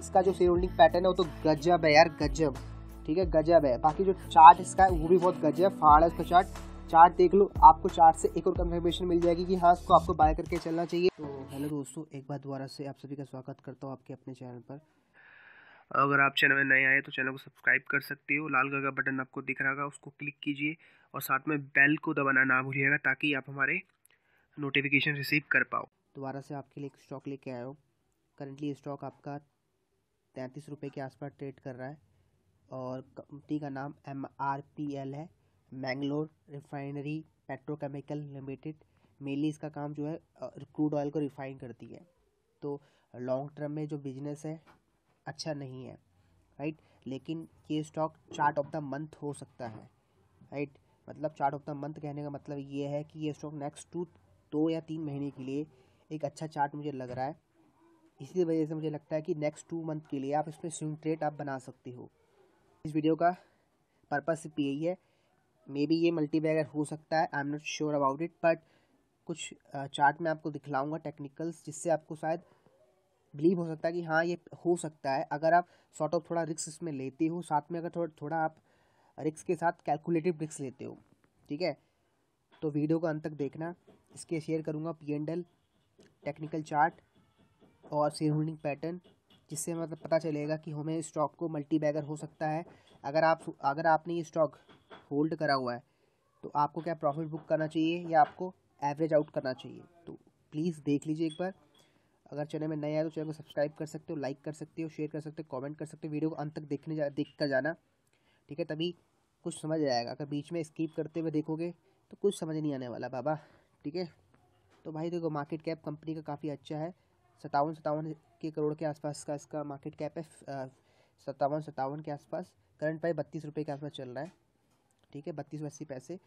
इसका जो share holding pattern है वो तो गजब है यार गजब ठीक है गजब है बाकी जो चार्ट इसका है वो भी बहुत गजब फाड़ है उसका चार्ट चार्ट देख लो आपको चार्ट से एक और कन्फर्मेशन मिल जाएगी कि हाँ इसको आपको बाय करके चलना चाहिए तो हेलो दोस्तों एक बार दोबारा से आप सभी का स्वागत करता हूँ आपके अपने चैनल पर अगर आप चैनल में नए आए तो चैनल को सब्सक्राइब कर सकते हो लाल का बटन आपको दिख रहा होगा उसको क्लिक कीजिए और साथ में बेल को दबाना ना भूलिएगा ताकि आप हमारे नोटिफिकेशन रिसीव कर पाओ दोबारा से आपके लिए एक स्टॉक लेके आया हो करेंटली स्टॉक आपका तैंतीस रुपये के आसपास ट्रेड कर रहा है और कंपनी का नाम एम आर पी एल है Mangalore refinery petrochemical limited mainly इसका काम जो है क्रूड ऑयल को रिफाइन करती है तो लॉन्ग टर्म में जो बिजनेस है अच्छा नहीं है राइट लेकिन ये stock chart of the month हो सकता है राइट मतलब चार्ट ऑफ द मंथ कहने का मतलब ये है कि ये स्टॉक नेक्स्ट टू दो या तीन महीने के लिए एक अच्छा चार्ट मुझे लग रहा है इसी वजह से मुझे लगता है कि नेक्स्ट टू मंथ के लिए आप इसमें स्विंग ट्रेड आप बना सकते हो इस वीडियो का पर्पज़ सिर्फ यही है मे बी ये मल्टी बैगर हो सकता है I am not sure about it but कुछ चार्ट में आपको दिखलाऊंगा टेक्निकल्स जिससे आपको शायद बिलीव हो सकता है कि हाँ ये हो सकता है अगर आप शॉर्ट ऑफ थोड़ा रिक्स इसमें लेते हो साथ में अगर थोड़ा थोड़ा आप रिक्स के साथ कैलकुलेटिव रिक्स लेते हो ठीक है तो वीडियो को अंत तक देखना इसके शेयर करूँगा P and L technical chart और शेयर होल्डिंग पैटर्न जिससे मतलब पता चलेगा कि हमें स्टॉक को मल्टी बैगर हो सकता है अगर आप अगर आपने ये स्टॉक होल्ड करा हुआ है तो आपको क्या प्रॉफिट बुक करना चाहिए या आपको एवरेज आउट करना चाहिए तो प्लीज़ देख लीजिए एक बार अगर चैनल में नया है तो चैनल को सब्सक्राइब कर सकते हो लाइक कर सकते हो शेयर कर सकते हो कमेंट कर सकते हो वीडियो को अंत तक देखने जा देखता जाना ठीक है तभी कुछ समझ आएगा अगर बीच में स्किप करते हुए देखोगे तो कुछ समझ नहीं आने वाला बाबा ठीक है तो भाई देखो मार्केट कैप कंपनी का काफ़ी अच्छा है सतावन सतावन के करोड़ के आसपास का इसका मार्केट कैप है सतावन सतावन के आसपास करंट प्राइस बत्तीस रुपये के आसपास चल रहा है ठीक है बत्तीस अस्सी पैसे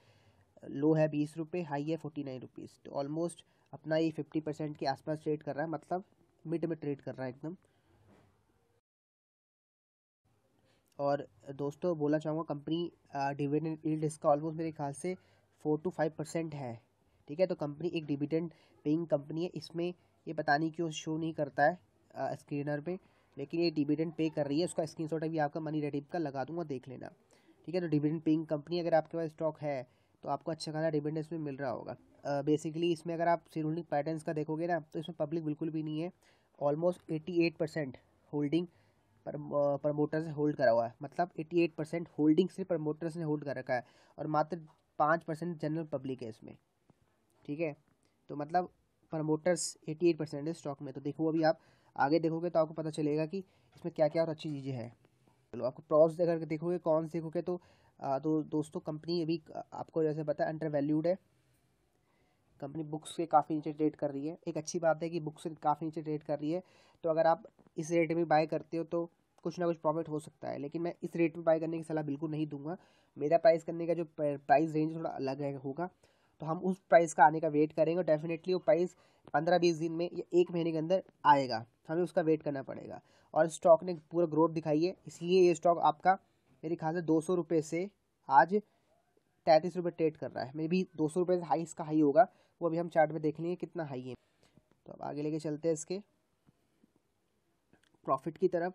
लो है बीस रुपये हाई है फोर्टी नाइन रुपीज़ तो ऑलमोस्ट अपना ये फिफ्टी परसेंट के आसपास ट्रेड कर रहा है मतलब मिड में ट्रेड कर रहा है एकदम और दोस्तों बोलना चाहूँगा कंपनी डिविडेंड यील्ड इसका ऑलमोस्ट मेरे ख्याल से फोर टू फाइव परसेंट है ठीक है तो कंपनी एक डिविडेंड पेइंग कंपनी है इसमें ये पता नहीं क्यों शो नहीं करता है स्क्रीनर पे लेकिन ये डिविडेंड पे कर रही है उसका स्क्रीनशॉट अभी आपका मनी रेडिप का लगा दूंगा देख लेना ठीक है तो डिविडेंड पेइंग कंपनी अगर आपके पास स्टॉक है तो आपको अच्छा खासा डिविडेंड इसमें मिल रहा होगा बेसिकली इसमें अगर आप शेयरहोल्डिंग पैटर्न का देखोगे ना तो इसमें पब्लिक बिल्कुल भी नहीं है almost eighty eight percent holding promoters ने होल्ड करा हुआ है मतलब एट्टी एट परसेंट होल्डिंग सिर्फ प्रमोटर्स ने होल्ड कर रखा है और मात्र पाँच परसेंट जनरल पब्लिक है इसमें ठीक है तो मतलब प्रमोटर्स 88 परसेंट है स्टॉक में तो देखो अभी आप आगे देखोगे तो आपको पता चलेगा कि इसमें क्या क्या और अच्छी चीज़ें हैं चलो आपको प्रॉस अगर देखोगे कॉन्स देखोगे तो आ, दो, दोस्तों कंपनी अभी आपको जैसे पता है अंडर वैल्यूड है कंपनी बुक्स के काफ़ी नीचे ट्रेड कर रही है एक अच्छी बात है कि बुक्स काफ़ी नीचे ट्रेड कर रही है तो अगर आप इस रेट में बाय करते हो तो कुछ ना कुछ प्रॉफिट हो सकता है लेकिन मैं इस रेट में बाय करने की सलाह बिल्कुल नहीं दूंगा मेरा प्राइस करने का जो प्राइस रेंज थोड़ा अलग है होगा तो हम उस प्राइस का आने का वेट करेंगे डेफिनेटली वो प्राइस पंद्रह बीस दिन में या एक महीने के अंदर आएगा हमें उसका वेट करना पड़ेगा और स्टॉक ने पूरा ग्रोथ दिखाई है इसलिए ये स्टॉक आपका मेरे ख्याल से दो सौ रुपये से आज तैंतीस रुपये ट्रेड कर रहा है मे भी दो सौ रुपये से हाई इसका हाई होगा वो अभी हम चार्ट में देख लेंगे कितना हाई है तो अब आगे लेके चलते हैं इसके प्रॉफिट की तरफ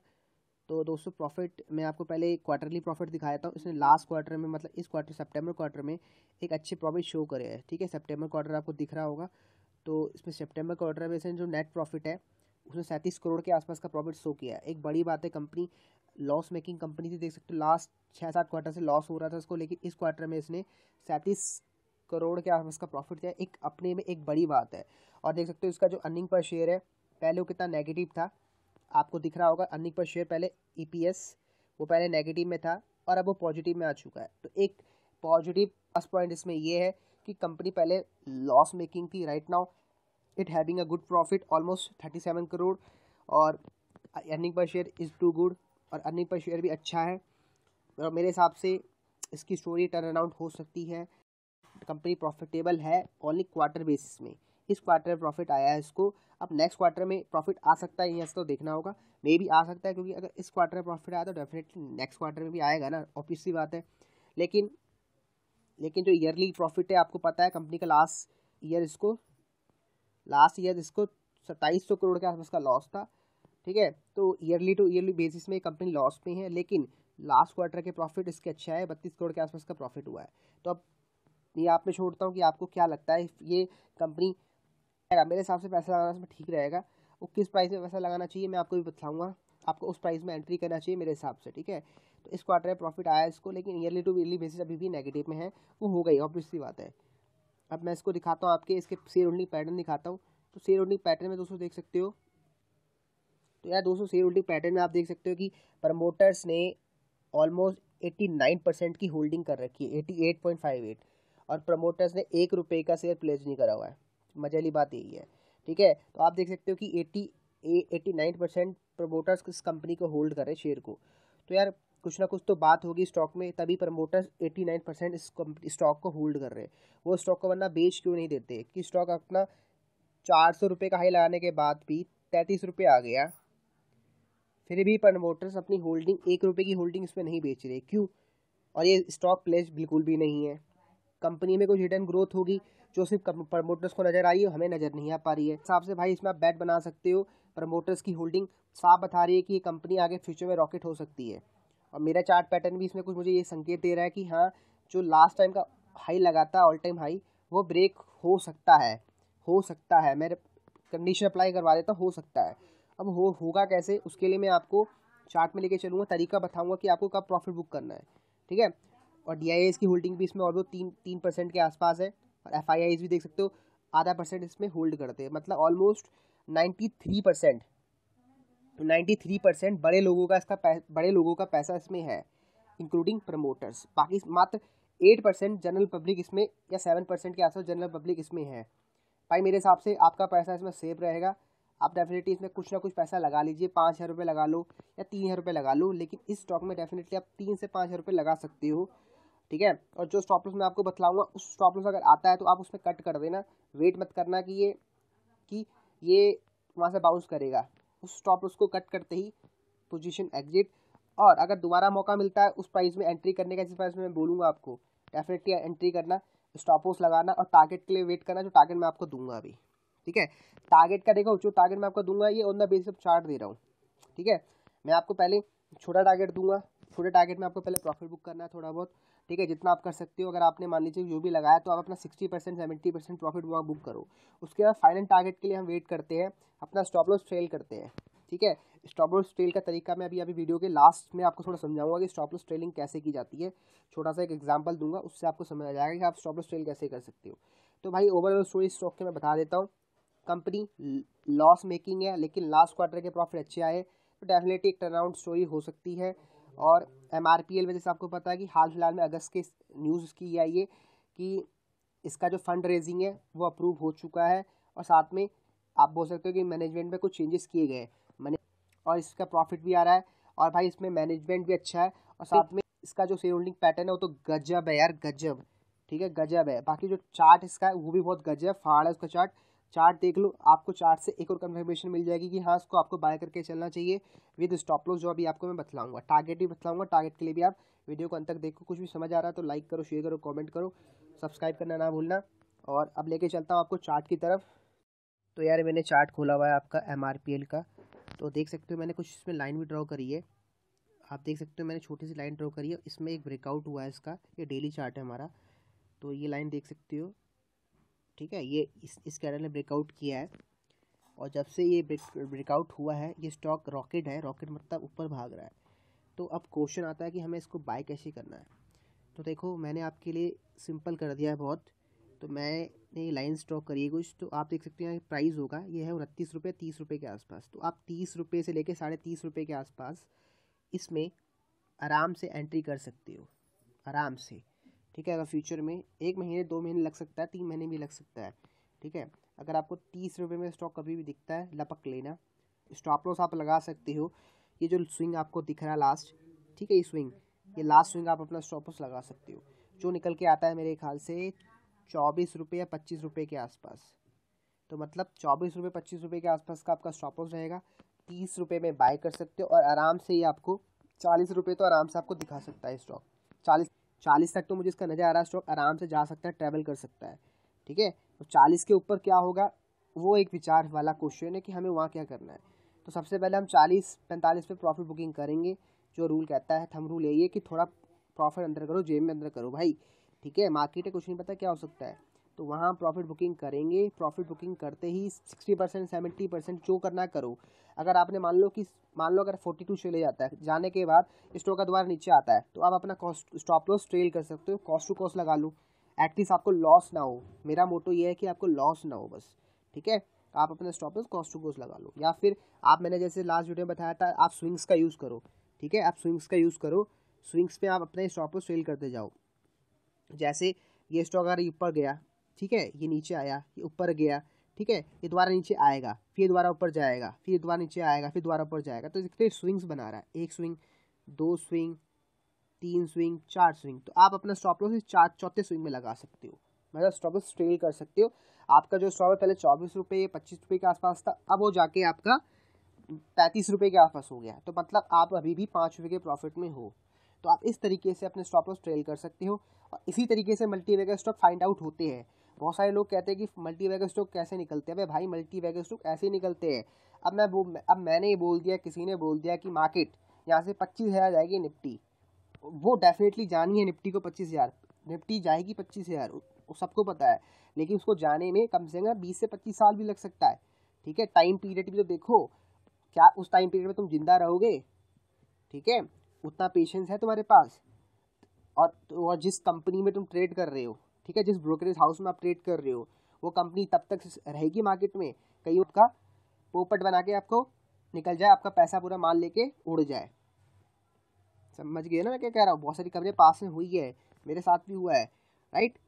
तो दोस्तों प्रॉफिट मैं आपको पहले क्वार्टरली प्रॉफिट दिखाया था इसने लास्ट क्वार्टर में मतलब इस क्वार्टर सेप्टेम्बर क्वार्टर में एक अच्छे प्रॉफिट शो करे है ठीक है सेप्टेम्बर क्वार्टर आपको दिख रहा होगा तो इसमें सेप्टेम्बर क्वार्टर में इसने जो नेट प्रॉफिट है उसने सैंतीस करोड़ के आसपास का प्रॉफिट शो किया है एक बड़ी बात है कंपनी लॉस मेकिंग कंपनी थी देख सकते हो लास्ट छः सात क्वार्टर से लॉस हो रहा था उसको लेकिन इस क्वार्टर में इसने सैंतीस करोड़ के आसपास का प्रॉफिट किया एक अपने में एक बड़ी बात है और देख सकते हो इसका जो अर्निंग पर शेयर है पहले वो कितना नेगेटिव था आपको दिख रहा होगा अर्निंग पर शेयर पहले ई e वो पहले नेगेटिव में था और अब वो पॉजिटिव में आ चुका है तो एक पॉजिटिव प्लस पॉइंट इसमें ये है कि कंपनी पहले लॉस मेकिंग थी right now it having a good profit almost thirty seven crore और earning per share is too good और अर्निंग पर शेयर भी अच्छा है और तो मेरे हिसाब से इसकी स्टोरी टर्न अराउंड हो सकती है कंपनी प्रॉफिटेबल है ओनली क्वार्टर बेसिस में इस क्वार्टर में प्रॉफिट आया है इसको अब नेक्स्ट क्वार्टर में प्रॉफिट आ सकता है यहाँ तो देखना होगा मे भी आ सकता है क्योंकि अगर इस क्वार्टर में प्रॉफिट आया तो डेफिनेटली नेक्स्ट क्वार्टर में भी आएगा ना ऑफिस की बात है लेकिन लेकिन जो ईयरली प्रॉफिट है आपको पता है कंपनी का लास्ट ईयर इसको लास्ट ईयर इसको सत्ताईस सौ करोड़ के आसपास का लॉस था ठीक है तो ईयरली टू ईयरली बेसिस में कंपनी लॉस में है लेकिन लास्ट क्वार्टर के प्रॉफिट इसके अच्छा है बत्तीस करोड़ के आसपास का प्रॉफिट हुआ है तो अब ये आप में छोड़ता हूँ कि आपको क्या लगता है ये कंपनी मेरे हिसाब से पैसा लगाना इसमें ठीक रहेगा वो किस प्राइस में पैसा लगाना चाहिए मैं आपको भी बताऊँगा आपको उस प्राइस में एंट्री करना चाहिए मेरे हिसाब से ठीक है तो इस क्वार्टर में प्रॉफिट आया इसको लेकिन ईयरली टू ईयरली बेसिस अभी भी नेगेटिव में है वो हो गई ऑब्वियसली बात है अब मैं इसको दिखाता हूँ आपके इसके सेल होल्डिंग पैटर्न दिखाता हूँ तो सेल होल्डिंग पैटर्न में दोस्तों देख सकते हो तो यार दोस्तों सेल होल्डिंग पैटर्न में आप देख सकते हो कि प्रमोटर्स ने ऑलमोस्ट एट्टी नाइन परसेंट की होल्डिंग कर रखी है eighty eight point five eight और प्रमोटर्स ने एक रुपये का शेयर प्लेज नहीं करा हुआ है मजे वाली बात यही है ठीक है तो आप देख सकते हो कि eighty eighty nine percent promoters इस कंपनी को होल्ड करें शेयर को तो यार कुछ ना कुछ तो बात होगी स्टॉक में तभी प्रमोटर्स नाइन परसेंट इस स्टॉक को होल्ड कर रहे हैं वो स्टॉक को वरना बेच क्यों नहीं देते कि स्टॉक अपना चार सौ रुपये का हाई लगाने के बाद भी तैंतीस रुपये आ गया फिर भी प्रमोटर्स अपनी होल्डिंग एक रुपये की होल्डिंग इसमें नहीं बेच रहे क्यों और ये स्टॉक प्लेस बिल्कुल भी नहीं है कंपनी में कुछ हिडन ग्रोथ होगी जो सिर्फ प्रमोटर्स को नजर आ रही है हमें नजर नहीं आ पा रही है हिसाब से भाई इसमें आप बैट बना सकते हो प्रमोटर्स की होल्डिंग साफ बता रही है कि ये कंपनी आगे फ्यूचर में रॉकेट हो सकती है और मेरा चार्ट पैटर्न भी इसमें कुछ मुझे ये संकेत दे रहा है कि हाँ जो लास्ट टाइम का हाई लगा था ऑल टाइम हाई वो ब्रेक हो सकता है हो सकता है मैं कंडीशन अप्लाई करवा देता हो सकता है अब हो होगा कैसे उसके लिए मैं आपको चार्ट में लेके चलूँगा तरीका बताऊँगा कि आपको कब प्रॉफिट बुक करना है ठीक है और डी की होल्डिंग भी इसमें और दो तीन तीन परसेंट के आसपास है और एफ भी देख सकते हो आधा परसेंट इसमें होल्ड करते हैं मतलब almost ninety three percent ninety three percent बड़े लोगों का इसका बड़े लोगों का पैसा इसमें है इंक्लूडिंग प्रमोटर्स बाकी मात्र एट परसेंट जनरल पब्लिक इसमें या सेवन परसेंट के आसपास जनरल पब्लिक इसमें है भाई मेरे हिसाब से आपका पैसा इसमें सेफ रहेगा आप डेफिनेटली इसमें कुछ ना कुछ पैसा लगा लीजिए पाँच हज़ार रुपये लगा लो या तीन हज़ार रुपये लगा लो लेकिन इस स्टॉक में डेफिनेटली आप तीन से पाँच हज़ार रुपये लगा सकते हो ठीक है और जो स्टॉप लॉस मैं आपको बतलाऊंगा उस स्टॉप लॉस अगर आता है तो आप उसमें कट कर देना वेट मत करना कि ये कि ये वहाँ से बाउंस करेगा उस स्टॉप लॉस को कट करते ही पोजीशन एग्जिट और अगर दोबारा मौका मिलता है उस प्राइस में एंट्री करने का जिस प्राइस में मैं बोलूँगा आपको डेफिनेटली एंट्री करना स्टॉप लॉस लगाना और टारगेट के लिए वेट करना जो टारगेट मैं आपको दूंगा अभी ठीक है टारगेट का देखो जो टारगेट मैं आपको दूंगा ये on the basis of chart दे रहा हूँ ठीक है मैं आपको पहले छोटा टारगेट दूंगा छोटे टारगेट में आपको पहले प्रॉफिट बुक करना है थोड़ा बहुत ठीक है जितना आप कर सकते हो अगर आपने मान लीजिए यू भी लगाया तो आप अपना sixty percent seventy percent profit वहाँ बुक करो उसके बाद फाइनल टारगेट के लिए हम वेट करते हैं अपना स्टॉप लॉस ट्रेल करते हैं ठीक है स्टॉप लॉस ट्रेल का तरीका मैं अभी अभी वीडियो के लास्ट में आपको थोड़ा समझाऊंगा कि स्टॉप लॉस ट्रेलिंग कैसे की जाती है छोटा सा एक एग्जाम्पल दूंगा उससे आपको समझ आ जाएगा कि आप स्टॉप लॉस ट्रेल कैसे कर सकते हो तो भाई ओवरऑल स्टोरी स्टॉक के मैं बता देता हूँ कंपनी लॉस मेकिंग है लेकिन लास्ट क्वार्टर के प्रॉफिट अच्छे आए तो डेफिनेटली एक टर्न आउट स्टोरी हो सकती है और एम आर पी में जैसे आपको पता है कि हाल फिलहाल में अगस्त के न्यूज़ उसकी आई है कि इसका जो फंड रेजिंग है वो अप्रूव हो चुका है और साथ में आप बोल सकते हो कि मैनेजमेंट में कुछ चेंजेस किए गए मैंने और इसका प्रॉफिट भी आ रहा है और भाई इसमें मैनेजमेंट भी अच्छा है और साथ में इसका जो शेयर होल्डिंग पैटर्न है वो तो गजब है यार गजब ठीक है गजब है बाकी जो चार्ट इसका है वो भी बहुत गजब फाड़ है उसका चार्ट चार्ट देख लो आपको चार्ट से एक और कन्फर्मेशन मिल जाएगी कि हाँ इसको आपको बाय करके चलना चाहिए विद स्टॉप लॉस जो अभी आपको मैं बतलाऊंगा टारगेट भी बतलाऊंगा टारगेट के लिए भी आप वीडियो को अंत तक देखो कुछ भी समझ आ रहा है तो लाइक करो शेयर करो कॉमेंट करो सब्सक्राइब करना ना भूलना और अब लेके चलता हूँ आपको चार्ट की तरफ तो यार मैंने चार्ट खोला हुआ है आपका एम का तो देख सकते हो मैंने कुछ इसमें लाइन भी ड्रॉ करी है आप देख सकते हो मैंने छोटी सी लाइन ड्रॉ करी है इसमें एक ब्रेकआउट हुआ है इसका ये डेली चार्ट है हमारा तो ये लाइन देख सकते हो ठीक है ये इस इस कैंडल ने ब्रेकआउट किया है और जब से ये ब्रेकआउट हुआ है ये स्टॉक रॉकेट है रॉकेट मतलब ऊपर भाग रहा है तो अब क्वेश्चन आता है कि हमें इसको बाय कैसे करना है तो देखो मैंने आपके लिए सिंपल कर दिया है बहुत तो मैंने लाइन स्टॉक करी है कुछ तो आप देख सकते हैं प्राइस होगा ये है उनतीस रुपये तीस रुपये के आसपास तो आप तीस रुपये से लेकर साढ़े तीस रुपये के आसपास इसमें आराम से एंट्री कर सकते हो आराम से ठीक है अगर फ्यूचर में एक महीने दो महीने लग सकता है तीन महीने भी लग सकता है ठीक है अगर आपको तीस रुपये में स्टॉक कभी भी दिखता है लपक लेना स्टॉप लॉस आप लगा सकते हो ये जो स्विंग आपको दिख रहा है लास्ट ठीक है ये स्विंग ये लास्ट स्विंग आप अपना स्टॉप लॉस लगा सकते हो जो निकल के आता है मेरे ख्याल से चौबीस रुपये या पच्चीस रुपये के आसपास तो मतलब चौबीस रुपये पच्चीस रुपये के आसपास का आपका स्टॉप लॉस रहेगा तीस रुपये में बाय कर सकते हो और आराम से ही आपको चालीस रुपये तो आराम से आपको दिखा सकता है स्टॉक चालीस चालीस तक तो मुझे इसका नज़र आ रहा है स्टॉक आराम से जा सकता है ट्रैवल कर सकता है ठीक है तो चालीस के ऊपर क्या होगा वो एक विचार वाला क्वेश्चन है कि हमें वहाँ क्या करना है तो सबसे पहले हम चालीस पैंतालीस पे प्रॉफिट बुकिंग करेंगे जो रूल कहता है थम रूल यही है कि थोड़ा प्रॉफिट अंदर करो जेब में अंदर करो भाई ठीक है मार्केट है कुछ नहीं पता क्या हो सकता है तो वहाँ प्रॉफिट बुकिंग करेंगे प्रॉफिट बुकिंग करते ही सिक्सटी परसेंट सेवेंटी परसेंट जो करना करो अगर आपने मान लो कि मान लो अगर फोर्टी टू चले जाता है जाने के बाद स्टॉक का दोबारा नीचे आता है तो आप अपना कॉस्ट स्टॉप लॉस ट्रेल कर सकते हो कॉस्ट टू कॉस्ट लगा लो एटलीस्ट आपको लॉस ना हो मेरा मोटो ये है कि आपको लॉस ना हो बस ठीक है आप अपना stop loss cost to cost लगा लो या फिर आप मैंने जैसे लास्ट वीडियो में बताया था आप स्विंग्स का यूज़ करो ठीक है आप स्विंग्स का यूज़ करो स्विंग्स पे आप अपने स्टॉप लॉस ट्रेल करते जाओ जैसे ये स्टॉक अगर ऊपर गया ठीक है ये नीचे आया ये ऊपर गया ठीक है ये दोबारा नीचे आएगा फिर दोबारा ऊपर जाएगा फिर दोबारा नीचे आएगा फिर दोबारा ऊपर जाएगा तो हैं स्विंग्स बना रहा है एक स्विंग दो स्विंग तीन स्विंग चार स्विंग तो आप अपना स्टॉप लॉस चार चौथे स्विंग में लगा सकते हो मतलब स्टॉप लॉस ट्रेल कर सकते हो आपका जो स्टॉप पहले चौबीस रुपये या पच्चीस रुपये के आसपास था अब वो जाके आपका पैंतीस रुपये के आसपास हो गया तो मतलब आप अभी भी पाँच रुपये के प्रॉफिट में हो तो आप इस तरीके से अपने स्टॉप लॉस ट्रेल कर सकते हो और इसी तरीके से मल्टीवे स्टॉक फाइंड आउट होते हैं बहुत सारे लोग कहते हैं कि मल्टी मल्टीवैगर स्टॉक कैसे निकलते हैं अभी भाई मल्टीवैगर स्टॉक ऐसे ही निकलते हैं अब मैं अब मैंने ही बोल दिया किसी ने बोल दिया कि मार्केट यहाँ से पच्चीस हज़ार जाएगी निफ्टी वो डेफिनेटली जानी है निफ्टी को पच्चीस हज़ार निफ्टी जाएगी पच्चीस हज़ार सबको पता है लेकिन उसको जाने में कम से कम बीस से पच्चीस साल भी लग सकता है ठीक है टाइम पीरियड भी तो देखो क्या उस टाइम पीरियड में तुम जिंदा रहोगे ठीक है उतना पेशेंस है तुम्हारे पास और और जिस कंपनी में तुम ट्रेड कर रहे हो ठीक है जिस ब्रोकरेज हाउस में आप ट्रेड कर रहे हो वो कंपनी तब तक रहेगी मार्केट में कहीं आपका पोपट बना के आपको निकल जाए आपका पैसा पूरा माल लेके उड़ जाए समझ गए ना मैं क्या कह रहा हूँ बहुत सारी खबरें पास में हुई है मेरे साथ भी हुआ है राइट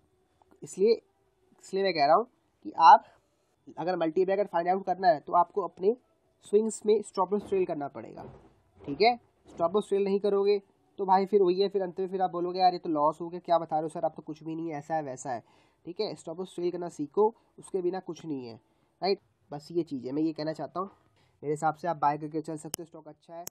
इसलिए इसलिए मैं कह रहा हूँ कि आप अगर मल्टी बैगर फाइंड आउट करना है तो आपको अपने स्विंग्स में स्टॉप लॉस ट्रेल करना पड़ेगा ठीक है स्टॉप लॉस ट्रेल नहीं करोगे तो भाई फिर वही है फिर अंत में फिर आप बोलोगे यार ये तो लॉस हो गया क्या बता रहे हो सर आप तो कुछ भी नहीं है ऐसा है वैसा है ठीक है स्टॉप लॉस ट्रेड करना सीखो उसके बिना कुछ नहीं है राइट बस ये चीज़ है मैं ये कहना चाहता हूँ मेरे हिसाब से आप बाय करके चल सकते हो स्टॉक अच्छा है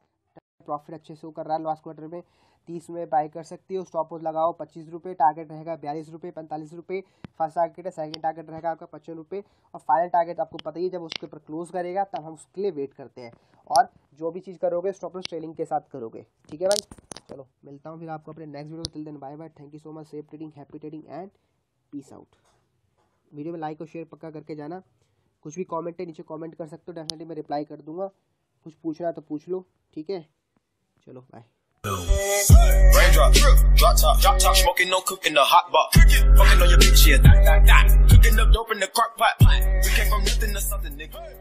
प्रॉफिट अच्छे से हो कर रहा है लास्ट क्वार्टर में तीस में बाई कर सकती हो स्टॉप लॉस लगाओ पच्चीस रुपये टारगेट रहेगा बयालीस रुपये पैंतालीस रुपये फर्स्ट टारगेट है सेकेंड टारगेट रहेगा आपका पचपन रुपये और फाइनल टारगेट आपको पता ही जब उसके ऊपर क्लोज करेगा तब हम उसके लिए वेट करते हैं और जो भी चीज़ करोगे स्टॉप लॉस ट्रेडिंग के साथ करोगे ठीक है भाई चलो मिलता हूँ फिर आपको अपने नेक्स्ट वीडियो तिल दिन bye bye thank you so much safe trading happy trading and peace out video में लाइक और शेयर पक्का करके जाना कुछ भी कमेंट है नीचे कमेंट कर सकते हो डेफिनेटली मैं रिप्लाई कर दूंगा कुछ पूछना तो पूछ लो ठीक है चलो bye truck. Drop top, drop top, smoking, no in the hot box. Fucking on your bitch, yeah, that, Cooking up dope in the crock pot. We came from nothing to something, nigga.